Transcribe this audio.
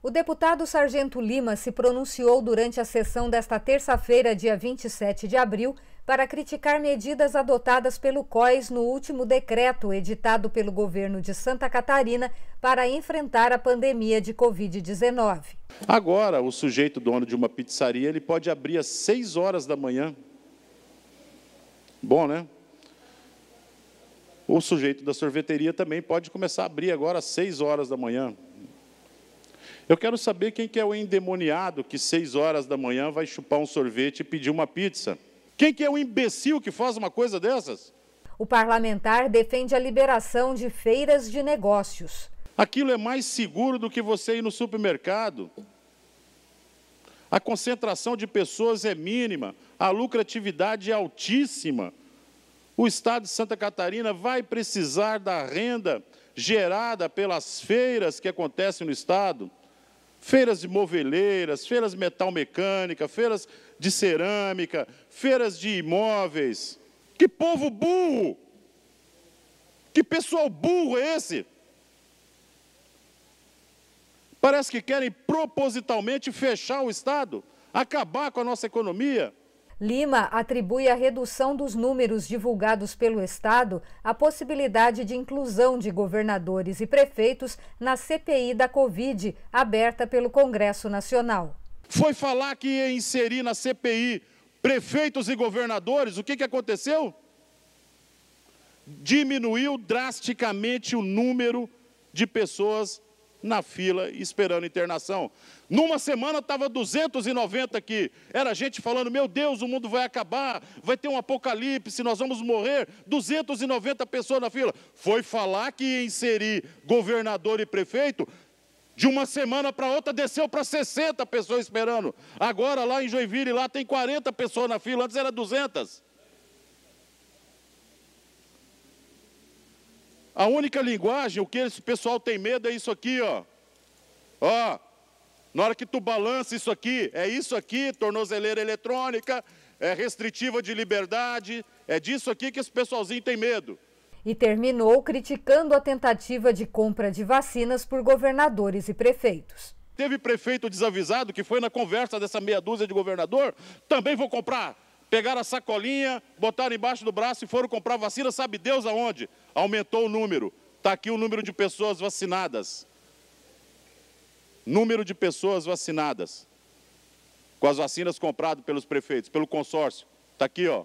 O deputado Sargento Lima se pronunciou durante a sessão desta terça-feira, dia 27 de abril, para criticar medidas adotadas pelo COIS no último decreto editado pelo governo de Santa Catarina para enfrentar a pandemia de Covid-19. Agora, o sujeito dono de uma pizzaria ele pode abrir às 6 horas da manhã. Bom, né? O sujeito da sorveteria também pode começar a abrir agora às seis horas da manhã. Eu quero saber quem que é o endemoniado que seis horas da manhã vai chupar um sorvete e pedir uma pizza. Quem que é o imbecil que faz uma coisa dessas? O parlamentar defende a liberação de feiras de negócios. Aquilo é mais seguro do que você ir no supermercado. A concentração de pessoas é mínima, a lucratividade é altíssima o estado de Santa Catarina vai precisar da renda gerada pelas feiras que acontecem no estado feiras de moveleiras, feiras metal-mecânica, feiras de cerâmica, feiras de imóveis. Que povo burro! Que pessoal burro é esse? Parece que querem propositalmente fechar o Estado, acabar com a nossa economia. Lima atribui a redução dos números divulgados pelo Estado à possibilidade de inclusão de governadores e prefeitos na CPI da Covid, aberta pelo Congresso Nacional. Foi falar que ia inserir na CPI prefeitos e governadores, o que, que aconteceu? Diminuiu drasticamente o número de pessoas na fila esperando internação. Numa semana estava 290 aqui. Era gente falando: meu Deus, o mundo vai acabar, vai ter um apocalipse, nós vamos morrer. 290 pessoas na fila. Foi falar que ia inserir governador e prefeito. De uma semana para outra desceu para 60 pessoas esperando. Agora lá em Joinville, lá tem 40 pessoas na fila, antes era 200. A única linguagem, o que esse pessoal tem medo é isso aqui, ó. Ó, na hora que tu balança isso aqui, é isso aqui, tornozeleira eletrônica, é restritiva de liberdade, é disso aqui que esse pessoalzinho tem medo. E terminou criticando a tentativa de compra de vacinas por governadores e prefeitos. Teve prefeito desavisado que foi na conversa dessa meia dúzia de governador, também vou comprar. Pegaram a sacolinha, botaram embaixo do braço e foram comprar vacina, sabe Deus aonde aumentou o número. Está aqui o número de pessoas vacinadas. Número de pessoas vacinadas. Com as vacinas compradas pelos prefeitos, pelo consórcio. Está aqui, ó.